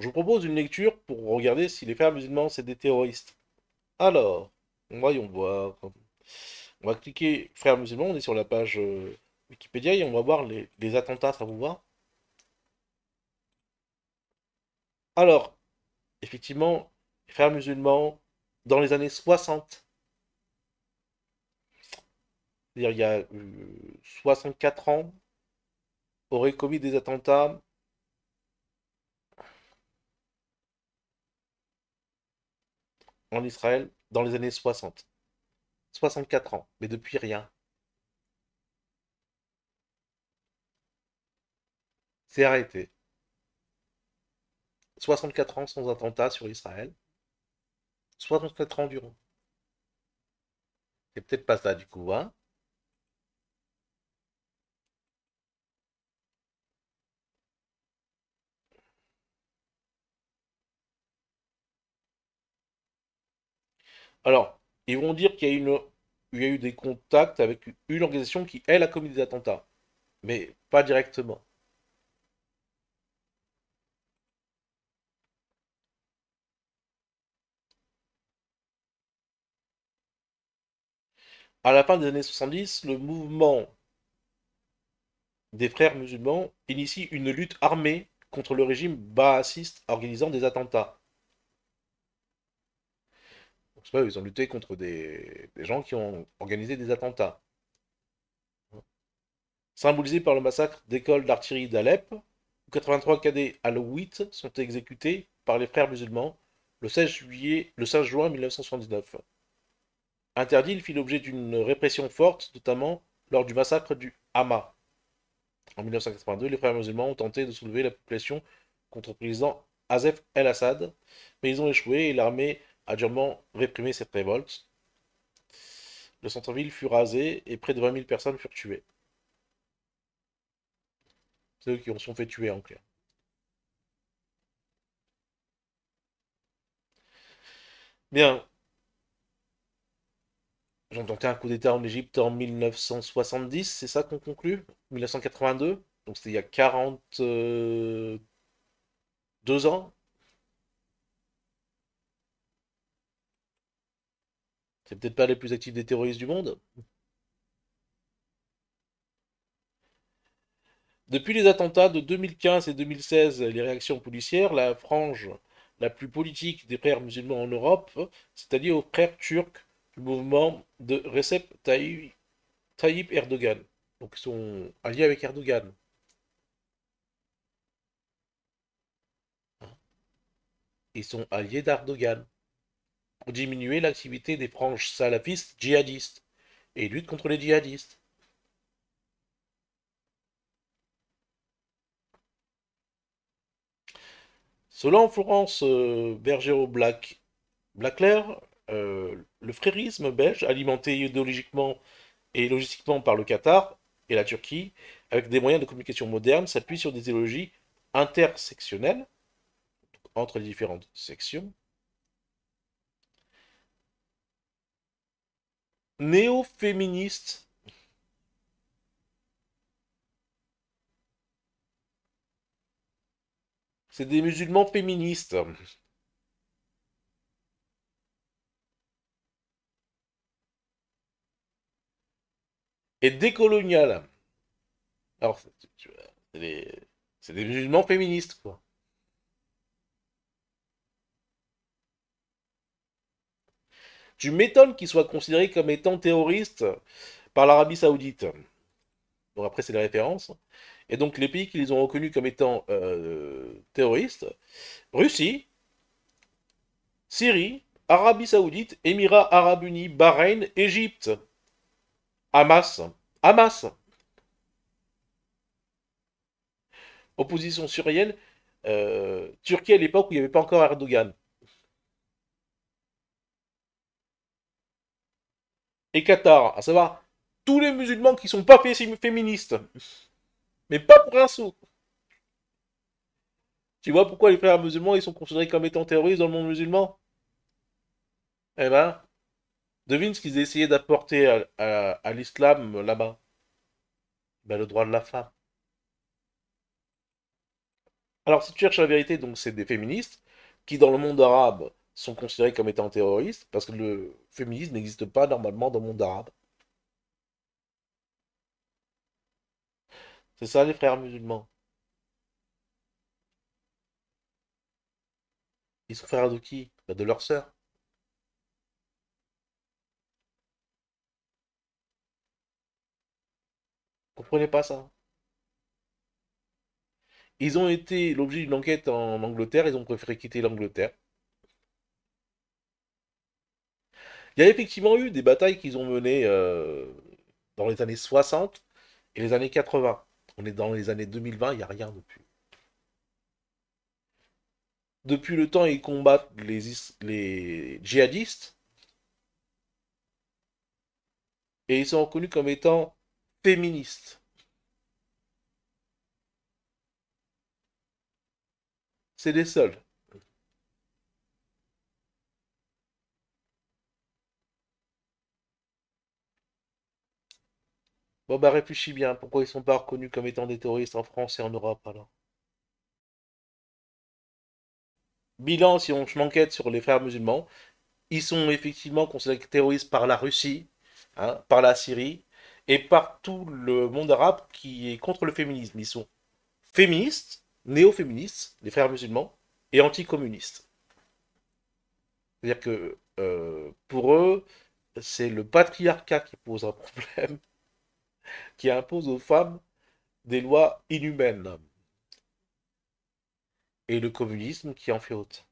Je vous propose une lecture pour regarder si les frères musulmans, c'est des terroristes. Alors, voyons voir. On va cliquer frères musulmans, on est sur la page euh, Wikipédia et on va voir les, attentats, ça vous va Alors, effectivement, les frères musulmans, dans les années 60, c'est-à-dire il y a 64 euh, ans, auraient commis des attentats en Israël dans les années 60. 64 ans, mais depuis rien. C'est arrêté. 64 ans sans attentat sur Israël. 64 ans durant. C'est peut-être pas ça du coup, hein Alors, ils vont dire qu'il y, a eu des contacts avec une organisation qui, elle, la commis des attentats, mais pas directement. À la fin des années 70, le mouvement des frères musulmans initie une lutte armée contre le régime baassiste organisant des attentats ils ont lutté contre des, gens qui ont organisé des attentats. Symbolisé par le massacre d'écoles d'artillerie d'Alep, 83 cadets l'Ouit sont exécutés par les frères musulmans le 16, juillet, le 5 juin 1979. Interdit, il fit l'objet d'une répression forte, notamment lors du massacre du Hama. En 1982, les frères musulmans ont tenté de soulever la population contre le président Azef El-Assad, mais ils ont échoué et l'armée a durement réprimé cette révolte. Le centre-ville fut rasé et près de 20 000 personnes furent tuées. Ceux qui ont sont fait tuer en clair. Bien. J'entendais un coup d'État en Égypte en 1970, c'est ça qu'on conclut 1982, donc c'était il y a 42 euh, ans, C'est peut-être pas les plus actifs des terroristes du monde. Depuis les attentats de 2015 et 2016 les réactions policières, la frange la plus politique des frères musulmans en Europe, c'est-à-dire aux frères turcs du mouvement de Recep Tayyip Erdogan. Donc ils sont alliés avec Erdogan. Ils sont alliés d'Erdogan diminuer l'activité des franges salafistes djihadistes et lutte contre les djihadistes. Selon Florence euh, bergero blackler euh, le frérisme belge, alimenté idéologiquement et logistiquement par le Qatar et la Turquie, avec des moyens de communication modernes, s'appuie sur des idéologies intersectionnelles entre les différentes sections, néo féministes C'est des musulmans féministes. Et décoloniales. Alors, c'est des, des musulmans féministes, quoi. Tu m'étonnes qu'ils soient considérés comme étant terroristes par l'Arabie Saoudite. Bon après, c'est la références. Et donc les pays qui les ont reconnus comme étant euh, terroristes, Russie, Syrie, Arabie Saoudite, Émirats Arabes Unis, Bahreïn, Égypte, Hamas, Hamas. Opposition syrienne, euh, Turquie à l'époque où il n'y avait pas encore Erdogan. et Qatar, à savoir tous les musulmans qui sont pas féministes. Mais pas pour un sou. Tu vois pourquoi les frères musulmans ils sont considérés comme étant terroristes dans le monde musulman Eh ben, devine ce qu'ils essayaient d'apporter à, à l'islam là-bas. Ben, le droit de la femme. Alors si tu cherches la vérité, donc c'est des féministes qui dans le monde arabe sont considérés comme étant terroristes parce que le féminisme n'existe pas normalement dans le monde arabe. C'est ça les frères musulmans. Ils sont frères de qui bah, De leur sœur. Comprenez pas ça. Ils ont été l'objet d'une enquête en Angleterre, ils ont préféré quitter l'Angleterre. Il y a effectivement eu des batailles qu'ils ont menées euh, dans les années 60 et les années 80. On est dans les années 2020, il n'y a rien depuis. Depuis le temps, ils combattent les, les djihadistes. Et ils sont reconnus comme étant féministes. C'est des seuls. Bon bah réfléchis bien, pourquoi ils ne sont pas reconnus comme étant des terroristes en France et en Europe alors Bilan, si on m'enquête sur les frères musulmans, ils sont effectivement considérés terroristes par la Russie, hein, par la Syrie et par tout le monde arabe qui est contre le féminisme. Ils sont féministes, néo-féministes, les frères musulmans, et anticommunistes. C'est-à-dire que euh, pour eux, c'est le patriarcat qui pose un problème qui impose aux femmes des lois inhumaines. Et le communisme qui en fait autant.